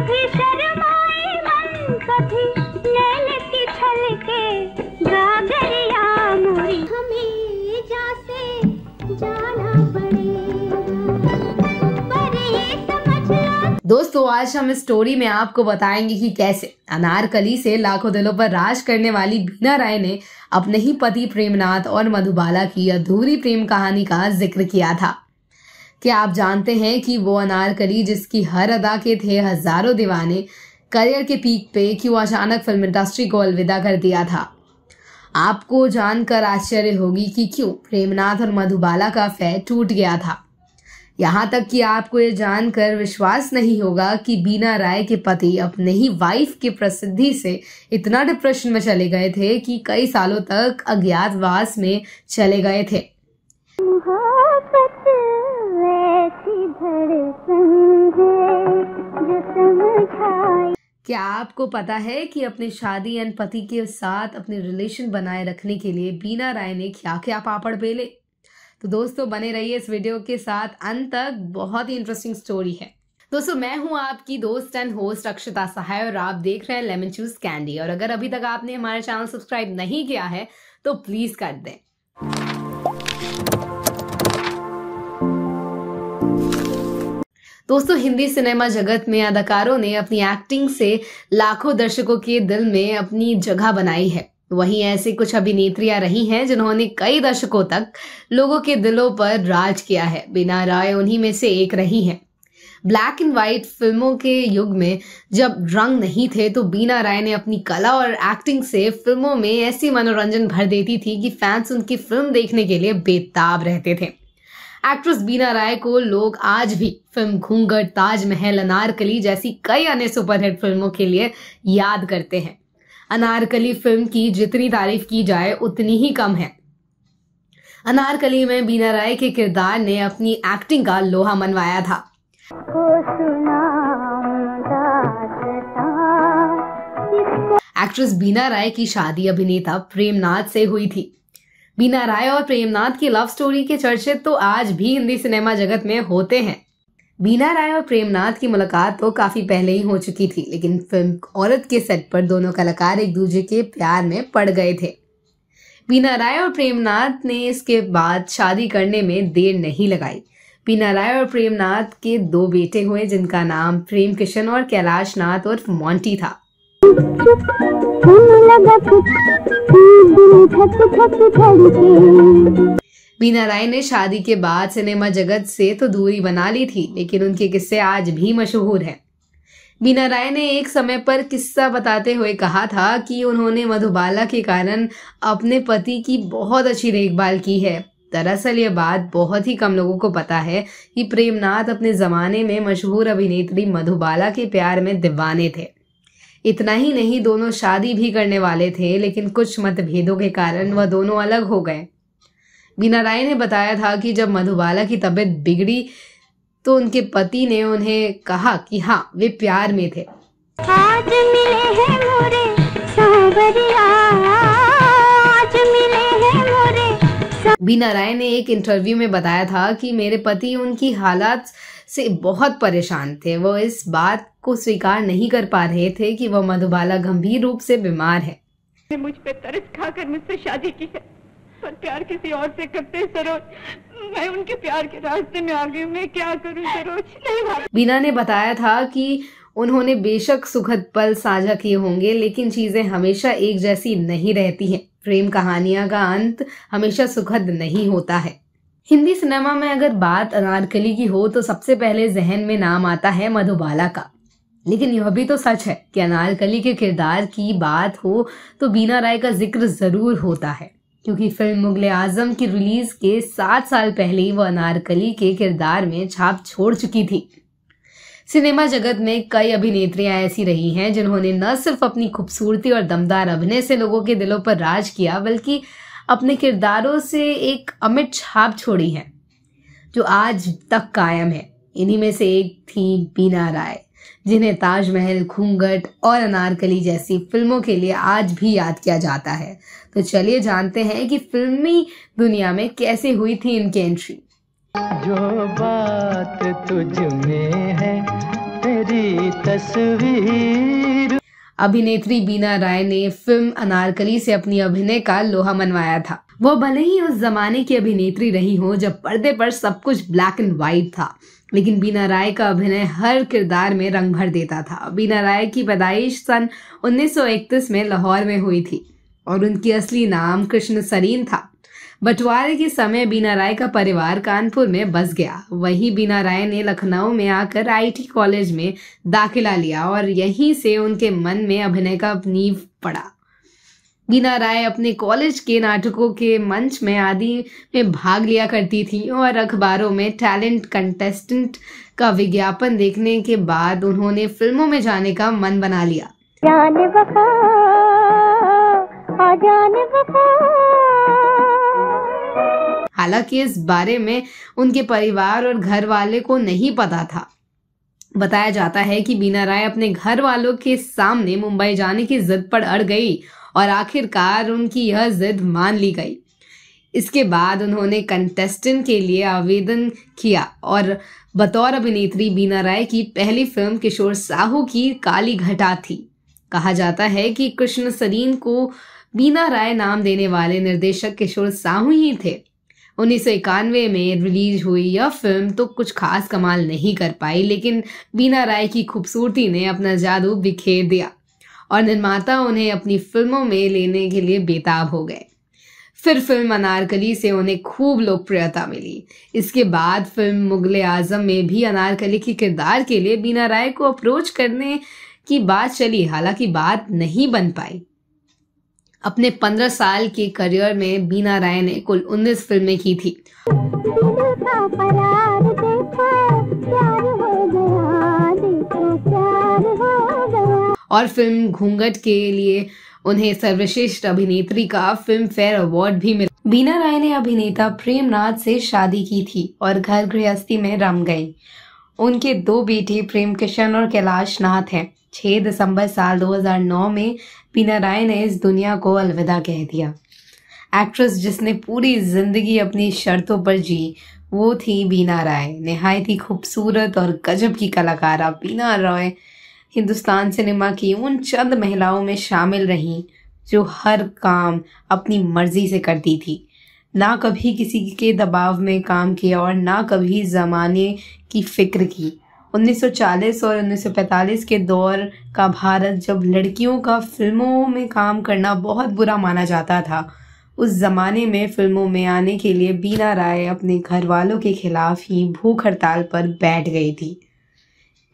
कभी शर्माए मन कभी नैन छलके गागरिया मोरी हमें जाना दोस्तों आज हम इस स्टोरी में आपको बताएंगे कि कैसे अनारकली से लाखों दिलों पर राज करने वाली बीना राय ने अपने ही पति प्रेमनाथ और मधुबाला की अधूरी प्रेम कहानी का जिक्र किया था क्या आप जानते हैं कि वो अनारकली जिसकी हर अदा के थे हजारों दीवाने करियर के पीक पे क्यों अचानक फिल्म इंडस्ट्री को अलविदा कर दिया था आपको जानकर आश्चर्य होगी कि क्यों प्रेमनाथ और मधुबाला का फैर टूट गया था यहाँ तक कि आपको ये जानकर विश्वास नहीं होगा कि बीना राय के पति अपने ही वाइफ की प्रसिद्धि से इतना डिप्रेशन में चले गए थे कि कई सालों तक अज्ञातवास में चले गए थे ऐसी जो क्या आपको पता है कि अपने शादी एंड पति के साथ अपने रिलेशन बनाए रखने के लिए बीना राय ने क्या क्या पापड़ बेले तो दोस्तों बने रहिए इस वीडियो के साथ अंत तक बहुत ही इंटरेस्टिंग स्टोरी है दोस्तों मैं हूं आपकी दोस्त एंड होस्ट अक्षता सहाय और आप देख रहे हैं लेमन चूस कैंडी और अगर अभी तक आपने हमारा चैनल सब्सक्राइब नहीं किया है तो प्लीज कर दें दोस्तों हिंदी सिनेमा जगत में अदाकारों ने अपनी एक्टिंग से लाखों दर्शकों के दिल में अपनी जगह बनाई है वहीं ऐसी कुछ अभिनेत्रियां रही हैं जिन्होंने कई दशकों तक लोगों के दिलों पर राज किया है बिना राय उन्हीं में से एक रही हैं ब्लैक एंड व्हाइट फिल्मों के युग में जब रंग नहीं थे तो बीना राय ने अपनी कला और एक्टिंग से फिल्मों में ऐसी मनोरंजन भर देती थी कि फैंस उनकी फिल्म देखने के लिए बेताब रहते थे एक्ट्रेस बीना राय को लोग आज भी फिल्म घूंघट ताजमहल अनारकली जैसी कई अन्य सुपरहिट फिल्मों के लिए याद करते हैं अनारकली फिल्म की जितनी तारीफ की जाए उतनी ही कम है अनारकली में बीना राय के किरदार ने अपनी एक्टिंग का लोहा मनवाया था एक्ट्रेस बीना राय की शादी अभिनेता प्रेमनाथ से हुई थी बीना राय और प्रेमनाथ की लव स्टोरी के चर्चे तो आज भी हिंदी सिनेमा जगत में होते हैं बीना राय और प्रेमनाथ की मुलाकात तो काफ़ी पहले ही हो चुकी थी लेकिन फिल्म औरत के सेट पर दोनों कलाकार एक दूसरे के प्यार में पड़ गए थे बीना राय और प्रेमनाथ ने इसके बाद शादी करने में देर नहीं लगाई बीना राय और प्रेमनाथ के दो बेटे हुए जिनका नाम प्रेम किशन और कैलाश नाथ और मॉन्टी था बीना राय ने शादी के बाद सिनेमा जगत से तो दूरी बना ली थी लेकिन उनके किस्से आज भी मशहूर हैं बीना राय ने एक समय पर किस्सा बताते हुए कहा था कि उन्होंने मधुबाला के कारण अपने पति की बहुत अच्छी देखभाल की है दरअसल ये बात बहुत ही कम लोगों को पता है कि प्रेमनाथ अपने ज़माने में मशहूर अभिनेत्री मधुबाला के प्यार में दीवाने थे इतना ही नहीं दोनों शादी भी करने वाले थे लेकिन कुछ मतभेदों के कारण वह दोनों अलग हो गए बीना राय ने बताया था कि जब मधुबाला की तबीयत बिगड़ी तो उनके पति ने उन्हें कहा कि हाँ वे प्यार में थे आज मिले हैं मोरे आज मिले हैं मोरे बीना राय ने एक इंटरव्यू में बताया था कि मेरे पति उनकी हालात से बहुत परेशान थे वो इस बात को स्वीकार नहीं कर पा रहे थे कि वह मधुबाला गंभीर रूप से बीमार है मुझ पे तरस खाकर मुझसे शादी की है पर प्यार किसी और से करते सरोज मैं उनके प्यार के रास्ते में आ गई मैं क्या करूं सरोज नहीं बीना ने बताया था कि उन्होंने बेशक सुखद पल साझा किए होंगे लेकिन चीजें हमेशा एक जैसी नहीं रहती हैं प्रेम कहानियां का अंत हमेशा सुखद नहीं होता है हिंदी सिनेमा में अगर बात अनारकली की हो तो सबसे पहले जहन में नाम आता है मधुबाला का लेकिन यह भी तो सच है कि अनारकली के किरदार की बात हो तो बीना राय का जिक्र ज़रूर होता है क्योंकि फिल्म मुगल आजम की रिलीज के सात साल पहले ही वो अनारकली के किरदार में छाप छोड़ चुकी थी सिनेमा जगत में कई अभिनेत्रियां ऐसी रही हैं जिन्होंने न सिर्फ अपनी खूबसूरती और दमदार अभिनय से लोगों के दिलों पर राज किया बल्कि अपने किरदारों से एक अमिट छाप छोड़ी है जो आज तक कायम है इन्हीं में से एक थी बीना राय जिन्हें ताजमहल घूंघट और अनारकली जैसी फिल्मों के लिए आज भी याद किया जाता है तो चलिए जानते हैं कि फिल्मी दुनिया में कैसे हुई थी इनकी एंट्री जो बात तुझ में है तेरी तस्वीर अभिनेत्री बीना राय ने फिल्म अनारकली से अपनी अभिनय का लोहा मनवाया था वो भले ही उस जमाने की अभिनेत्री रही हो जब पर्दे पर सब कुछ ब्लैक एंड व्हाइट था लेकिन बीना राय का अभिनय हर किरदार में रंग भर देता था बीना राय की पैदाइश सन 1931 में लाहौर में हुई थी और उनकी असली नाम कृष्ण सरीन था बंटवारे के समय बीना राय का परिवार कानपुर में बस गया वहीं बीना राय ने लखनऊ में आकर आईटी कॉलेज में दाखिला लिया और यहीं से उनके मन में अभिनय का नींव पड़ा बीना राय अपने कॉलेज के नाटकों के मंच में आदि में भाग लिया करती थी और अखबारों में टैलेंट कंटेस्टेंट का विज्ञापन देखने के बाद उन्होंने फिल्मों में जाने का मन बना लिया जाने बका, जाने बका। हालांकि इस बारे में उनके परिवार और घर वाले को नहीं पता था बताया जाता है कि बीना राय अपने घर वालों के सामने मुंबई जाने की जिद पर अड़ गई और आखिरकार उनकी यह जिद मान ली गई इसके बाद उन्होंने कंटेस्टेंट के लिए आवेदन किया और बतौर अभिनेत्री बीना राय की पहली फिल्म किशोर साहू की काली घटा थी कहा जाता है कि कृष्ण सरीन को बीना राय नाम देने वाले निर्देशक किशोर साहू ही थे उन्नीस में रिलीज हुई यह फिल्म तो कुछ खास कमाल नहीं कर पाई लेकिन बीना राय की खूबसूरती ने अपना जादू बिखेर दिया और निर्माता उन्हें अपनी फिल्मों में लेने के लिए बेताब हो गए फिर फिल्म अनारकली से उन्हें खूब लोकप्रियता मिली इसके बाद फिल्म मुगल आजम में भी अनारकली के किरदार के लिए बीना राय को अप्रोच करने की बात चली हालांकि बात नहीं बन पाई अपने पंद्रह साल के करियर में बीना राय ने कुल उन्नीस फिल्में की थी और फिल्म घूंघट के लिए उन्हें सर्वश्रेष्ठ अभिनेत्री का फिल्म फेयर अवार्ड भी मिला बीना राय ने अभिनेता प्रेम नाथ से शादी की थी और घर गृहस्थी में रम गई उनके दो बेटे प्रेम किशन और कैलाश नाथ हैं 6 दिसंबर साल 2009 में पीना राय ने इस दुनिया को अलविदा कह दिया एक्ट्रेस जिसने पूरी ज़िंदगी अपनी शर्तों पर जी वो थी बीना राय नहायत ही खूबसूरत और गजब की कलाकारा बीना राय हिंदुस्तान सिनेमा की उन चंद महिलाओं में शामिल रही जो हर काम अपनी मर्जी से करती थी ना कभी किसी के दबाव में काम किया और ना कभी ज़माने की फ़िक्र की 1940 और 1945 के दौर का भारत जब लड़कियों का फिल्मों में काम करना बहुत बुरा माना जाता था उस ज़माने में फिल्मों में आने के लिए बीना राय अपने घर वालों के खिलाफ ही भूख हड़ताल पर बैठ गई थी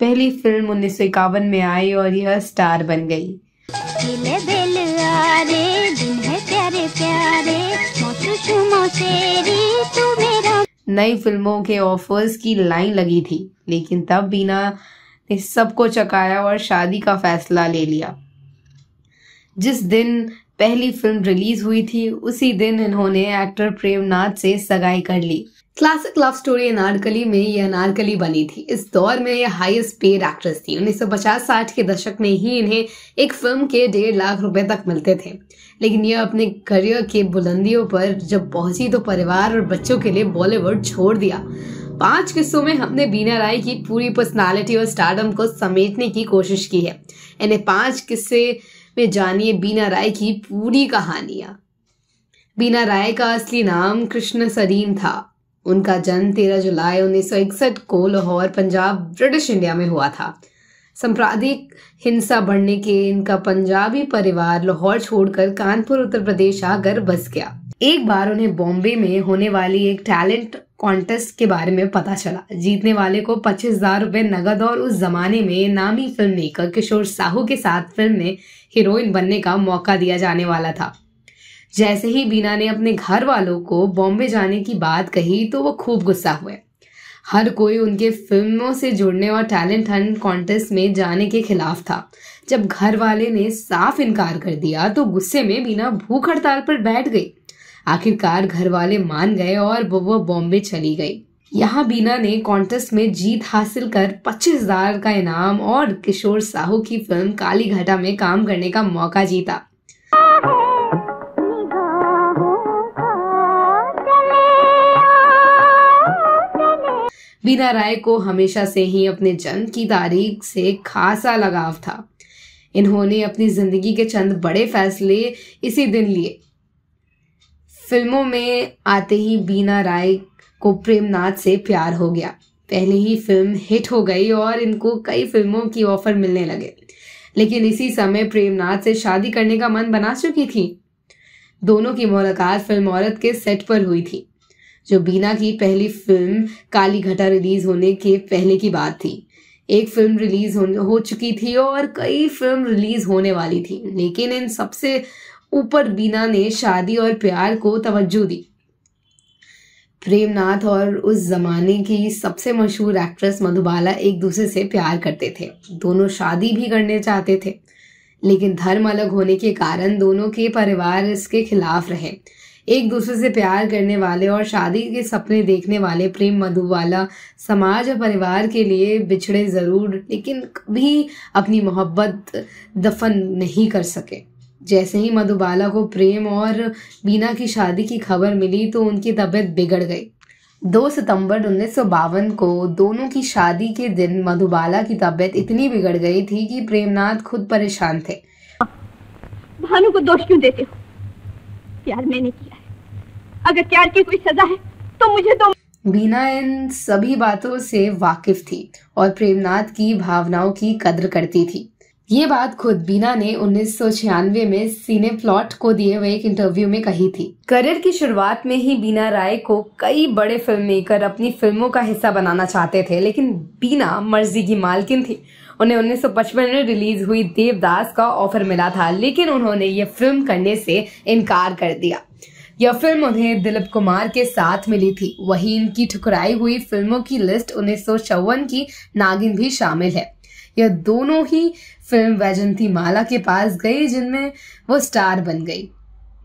पहली फिल्म उन्नीस में आई और यह स्टार बन गई दिल दिल है प्यारे प्यारे, नई फिल्मों के ऑफर्स की लाइन लगी थी लेकिन तब बीना ने सबको चकाया और शादी का फैसला ले लिया जिस दिन पहली फिल्म रिलीज हुई थी उसी दिन इन्होंने एक्टर प्रेमनाथ से सगाई कर ली क्लासिक लव स्टोरी अनारकली में ये अनारकली बनी थी इस दौर में ये हाईएस्ट पेड एक्ट्रेस थी 1950-60 के दशक में ही इन्हें एक फिल्म के डेढ़ लाख रुपए तक मिलते थे लेकिन यह अपने करियर के बुलंदियों पर जब पहुंची तो परिवार और बच्चों के लिए बॉलीवुड छोड़ दिया पांच किस्सों में हमने बीना राय की पूरी पर्सनालिटी और स्टारडम को समेटने की कोशिश की है इन्हें पांच किस्से में जानिए बीना राय की पूरी कहानियां बीना राय का असली नाम कृष्ण सरीन था उनका जन्म तेरह जुलाई उन्नीस को लाहौर पंजाब ब्रिटिश इंडिया में हुआ था सांप्रदायिक हिंसा बढ़ने के इनका पंजाबी परिवार लाहौर छोड़कर कानपुर उत्तर प्रदेश आकर बस गया एक बार उन्हें बॉम्बे में होने वाली एक टैलेंट कॉन्टेस्ट के बारे में पता चला जीतने वाले को पच्चीस हजार रुपए नगद और उस जमाने में नामी फिल्म मेकर किशोर साहू के साथ फिल्म में हीरोइन बनने का मौका दिया जाने वाला था जैसे ही बीना ने अपने घर वालों को बॉम्बे जाने की बात कही तो वो खूब गुस्सा हुए हर कोई उनके फिल्मों से जुड़ने और टैलेंट हंट कॉन्टेस्ट में जाने के खिलाफ था जब घर वाले ने साफ इनकार कर दिया तो गुस्से में बीना भूख हड़ताल पर बैठ गई आखिरकार घर वाले मान गए और वो बॉम्बे चली गई यहाँ बीना ने कॉन्टेस्ट में जीत हासिल कर पच्चीस हजार का इनाम और किशोर साहू की फिल्म काली घाटा में काम करने का मौका जीता बीना राय को हमेशा से ही अपने जन्म की तारीख से खासा लगाव था इन्होंने अपनी जिंदगी के चंद बड़े फैसले इसी दिन लिए फिल्मों में आते ही बीना राय को प्रेमनाथ से प्यार हो गया पहले ही फिल्म हिट हो गई और इनको कई फिल्मों की ऑफर मिलने लगे लेकिन इसी समय प्रेमनाथ से शादी करने का मन बना चुकी थी दोनों की मुलाकात फिल्म औरत के सेट पर हुई थी जो बीना की पहली फिल्म काली घटा रिलीज होने के पहले की बात थी एक फिल्म रिलीज हो, चुकी थी और कई फिल्म रिलीज होने वाली थी लेकिन इन सबसे ऊपर बीना ने शादी और प्यार को तवज्जो दी प्रेमनाथ और उस जमाने की सबसे मशहूर एक्ट्रेस मधुबाला एक दूसरे से प्यार करते थे दोनों शादी भी करने चाहते थे लेकिन धर्म अलग होने के कारण दोनों के परिवार इसके खिलाफ रहे एक दूसरे से प्यार करने वाले और शादी के सपने देखने वाले प्रेम मधु वाला समाज और परिवार के लिए बिछड़े ज़रूर लेकिन कभी अपनी मोहब्बत दफन नहीं कर सके जैसे ही मधुबाला को प्रेम और बीना की शादी की खबर मिली तो उनकी तबीयत बिगड़ गई दो सितंबर उन्नीस को दोनों की शादी के दिन मधुबाला की तबीयत इतनी बिगड़ गई थी कि प्रेमनाथ खुद परेशान थे भानु को दोष क्यों देते हो प्यार मैंने किया अगर प्यार की कोई सजा है तो मुझे तो बीना इन सभी बातों से वाकिफ थी और प्रेमनाथ की भावनाओं की कद्र करती थी ये बात खुद बीना ने उन्नीस में सीने प्लॉट को दिए हुए एक इंटरव्यू में कही थी करियर की शुरुआत में ही बीना राय को कई बड़े फिल्म मेकर अपनी फिल्मों का हिस्सा बनाना चाहते थे लेकिन बीना मर्जी की मालकिन थी उन्हें 1955 में रिलीज हुई देवदास का ऑफर मिला था लेकिन उन्होंने ये फिल्म करने से इनकार कर दिया यह फिल्म उन्हें दिलीप कुमार के साथ मिली थी वहीं इनकी ठुकराई हुई फिल्मों की लिस्ट उन्नीस की नागिन भी शामिल है यह दोनों ही फिल्म वैजंती माला के पास गई जिनमें वो स्टार बन गई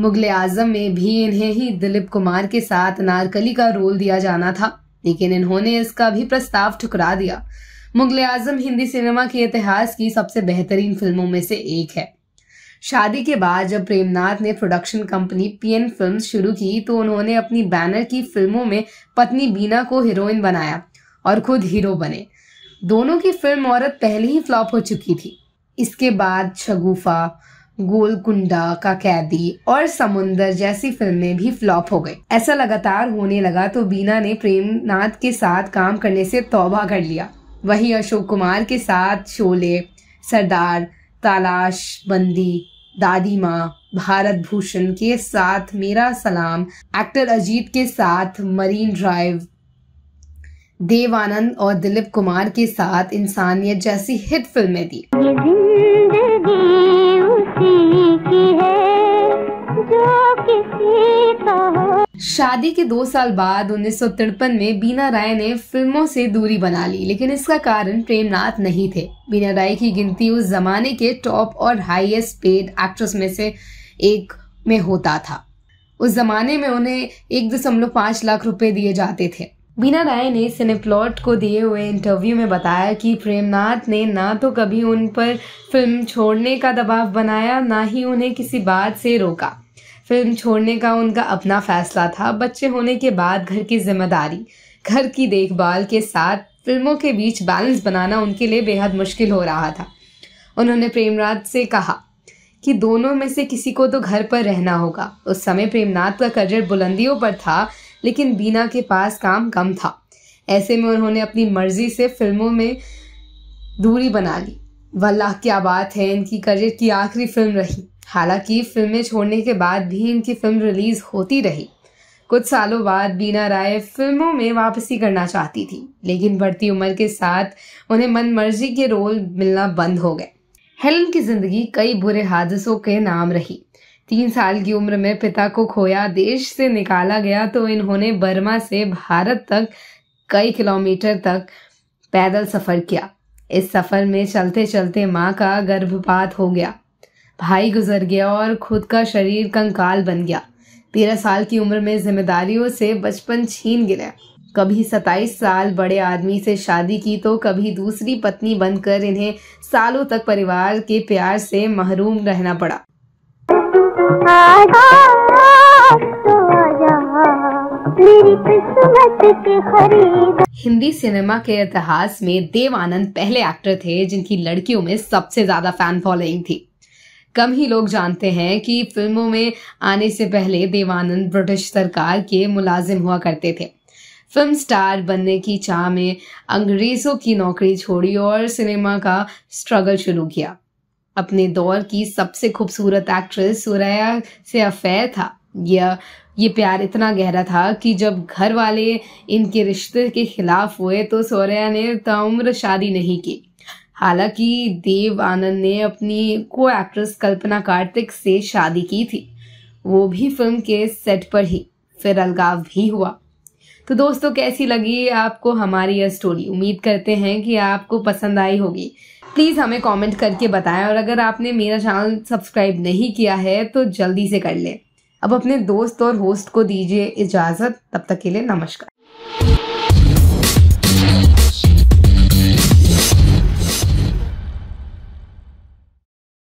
मुगल आजम में भी इन्हें ही दिलीप कुमार के साथ नारकली का रोल दिया जाना था लेकिन इन्होंने इसका भी प्रस्ताव ठुकरा दिया मुगल आजम हिंदी सिनेमा के इतिहास की सबसे बेहतरीन फिल्मों में से एक है शादी के बाद जब प्रेमनाथ ने प्रोडक्शन कंपनी पीएन फिल्म्स शुरू की तो उन्होंने अपनी बैनर की फिल्मों में पत्नी बीना को हीरोइन बनाया और खुद हीरो बने दोनों की फिल्म औरत पहले ही फ्लॉप हो चुकी थी इसके बाद शगुफा गोलकुंडा का कैदी और समुंदर जैसी फिल्में भी फ्लॉप हो गई ऐसा लगातार होने लगा तो बीना ने प्रेमनाथ के साथ काम करने से तौबा कर लिया वही अशोक कुमार के साथ शोले सरदार तलाश बंदी दादी माँ भारत भूषण के साथ मेरा सलाम एक्टर अजीत के साथ मरीन ड्राइव देव आनंद और दिलीप कुमार के साथ इंसानियत जैसी हिट फिल्में दी शादी के दो साल बाद उन्नीस में बीना राय ने फिल्मों से दूरी बना ली लेकिन इसका कारण प्रेमनाथ नहीं थे बीना राय की गिनती उस जमाने के टॉप और हाईएस्ट पेड एक्ट्रेस में से एक में होता था उस जमाने में उन्हें एक दशमलव पांच लाख रुपए दिए जाते थे बीना राय ने सिनेप्लॉट को दिए हुए इंटरव्यू में बताया कि प्रेमनाथ ने ना तो कभी उन पर फिल्म छोड़ने का दबाव बनाया ना ही उन्हें किसी बात से रोका फिल्म छोड़ने का उनका अपना फैसला था बच्चे होने के बाद घर की जिम्मेदारी घर की देखभाल के साथ फिल्मों के बीच बैलेंस बनाना उनके लिए बेहद मुश्किल हो रहा था उन्होंने प्रेमराज से कहा कि दोनों में से किसी को तो घर पर रहना होगा उस समय प्रेमनाथ का करियर बुलंदियों पर था लेकिन बीना के पास काम कम था ऐसे में उन्होंने अपनी मर्जी से फिल्मों में दूरी बना ली वल्लाह क्या बात है इनकी करियर की आखिरी फिल्म रही हालांकि फिल्में छोड़ने के बाद भी इनकी फिल्म रिलीज़ होती रही कुछ सालों बाद बीना राय फिल्मों में वापसी करना चाहती थी लेकिन बढ़ती उम्र के साथ उन्हें मनमर्जी के रोल मिलना बंद हो गए हेलन की जिंदगी कई बुरे हादसों के नाम रही तीन साल की उम्र में पिता को खोया देश से निकाला गया तो इन्होंने बर्मा से भारत तक कई किलोमीटर तक पैदल सफ़र किया इस सफ़र में चलते चलते माँ का गर्भपात हो गया भाई गुजर गया और खुद का शरीर कंकाल बन गया तेरह साल की उम्र में जिम्मेदारियों से बचपन छीन गिरा कभी सताईस साल बड़े आदमी से शादी की तो कभी दूसरी पत्नी बनकर इन्हें सालों तक परिवार के प्यार से महरूम रहना पड़ा हिंदी सिनेमा के इतिहास में देव आनंद पहले एक्टर थे जिनकी लड़कियों में सबसे ज्यादा फैन फॉलोइंग थी कम ही लोग जानते हैं कि फिल्मों में आने से पहले देवानंद ब्रिटिश सरकार के मुलाजिम हुआ करते थे फिल्म स्टार बनने की चाह में अंग्रेज़ों की नौकरी छोड़ी और सिनेमा का स्ट्रगल शुरू किया अपने दौर की सबसे खूबसूरत एक्ट्रेस सुरैया से अफेयर था यह ये प्यार इतना गहरा था कि जब घर वाले इनके रिश्ते के खिलाफ हुए तो सोरेया ने तम्र शादी नहीं की हालांकि देव आनंद ने अपनी को एक्ट्रेस कल्पना कार्तिक से शादी की थी वो भी फिल्म के सेट पर ही फिर अलगाव भी हुआ तो दोस्तों कैसी लगी आपको हमारी यह स्टोरी उम्मीद करते हैं कि आपको पसंद आई होगी प्लीज़ हमें कमेंट करके बताएं और अगर आपने मेरा चैनल सब्सक्राइब नहीं किया है तो जल्दी से कर लें अब अपने दोस्त और होस्ट को दीजिए इजाज़त तब तक के लिए नमस्कार